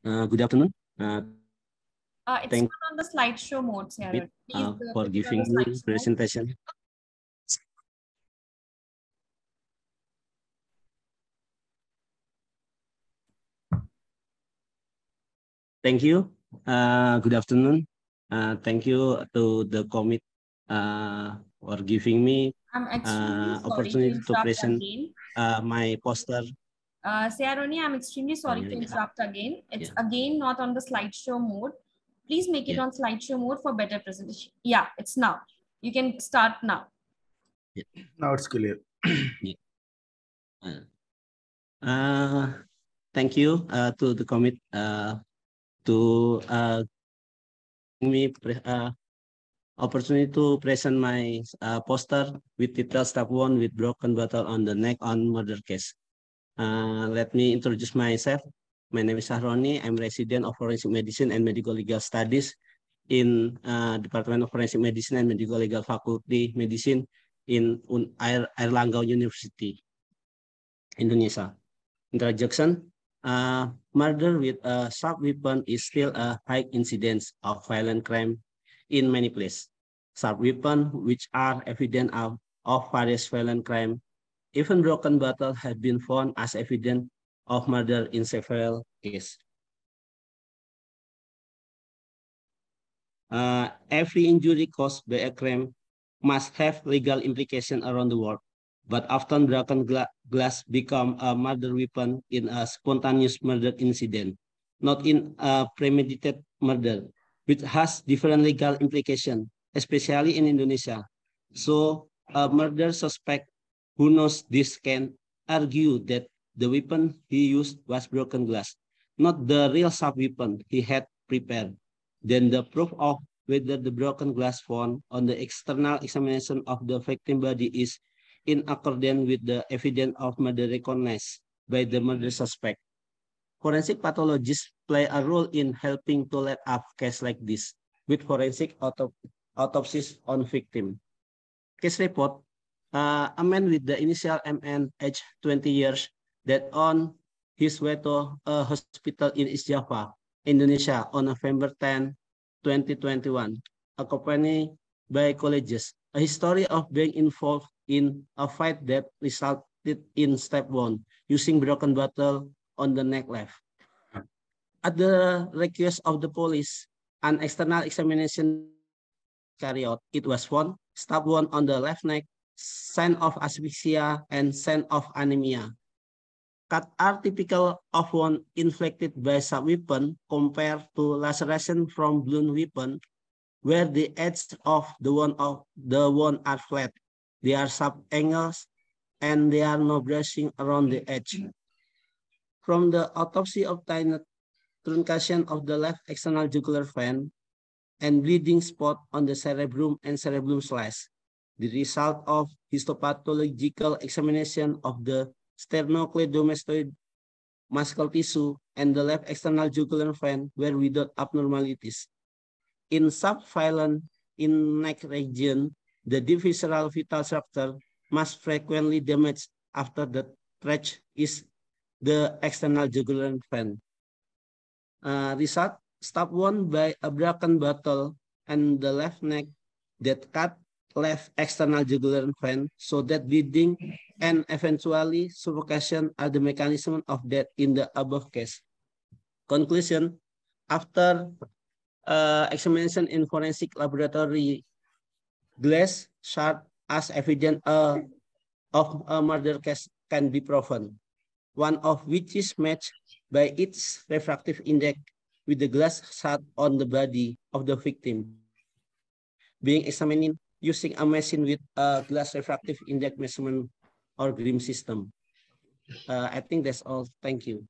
Uh, good afternoon. Uh, uh, it's thank not on the slideshow mode, sir. Uh, uh for giving me presentation. Thank you. Uh, good afternoon. Uh, thank you to the commit uh, for giving me uh, opportunity to, to present uh, my poster uh, Sayaroni, I'm extremely sorry to interrupt again. It's yeah. again not on the slideshow mode. Please make it yeah. on slideshow mode for better presentation. Yeah, it's now. You can start now. Yeah. Now it's clear. yeah. Uh, uh, thank you uh, to the commit uh, to uh, me uh, opportunity to present my uh, poster with title step one with broken bottle on the neck on murder case. Uh, let me introduce myself. My name is Sahroni. I'm resident of Forensic Medicine and Medical Legal Studies in uh, Department of Forensic Medicine and Medical Legal Faculty Medicine in Un Air Erlangga University, Indonesia. Introduction. Uh, murder with a sharp weapon is still a high incidence of violent crime in many places. Sharp weapons, which are evident of, of various violent crime, even broken bottles have been found as evidence of murder in several cases. Uh, every injury caused by a crime must have legal implication around the world, but often broken gla glass become a murder weapon in a spontaneous murder incident, not in a premeditated murder, which has different legal implication, especially in Indonesia. So a murder suspect who knows this can argue that the weapon he used was broken glass, not the real sub weapon he had prepared. Then the proof of whether the broken glass found on the external examination of the victim body is in accordance with the evidence of murder recognized by the murder suspect. Forensic pathologists play a role in helping to let up cases like this with forensic autop autopsies on victim. Case report uh, a man with the initial MN age 20 years that on his way to a hospital in East Java, Indonesia on November 10, 2021, accompanied by colleagues. A history of being involved in a fight that resulted in step one, using broken bottle on the neck left. At the request of the police, an external examination carried out. It was found stab wound on the left neck sign of asphyxia, and sign of anemia. Cut are typical of one inflicted by sub-weapon compared to laceration from blunt weapon, where the edges of the wound, of the wound are flat. They are sub-angles and there are no brushing around the edge. From the autopsy obtained truncation of the left external jugular vein and bleeding spot on the cerebrum and cerebrum slice the result of histopathological examination of the sternocleidomastoid muscle tissue and the left external jugular vein were without abnormalities. In subphylum in neck region, the divisceral vital structure must frequently damage after the stretch is the external jugular vein. Uh, result, stab one by a broken bottle and the left neck that cut left external jugular vein so that bleeding and eventually suffocation are the mechanism of death in the above case. Conclusion, after uh, examination in forensic laboratory, glass shard as evidence uh, of a murder case can be proven, one of which is matched by its refractive index with the glass shard on the body of the victim. Being examined using a machine with a glass refractive index measurement or GRIM system. Uh, I think that's all. Thank you.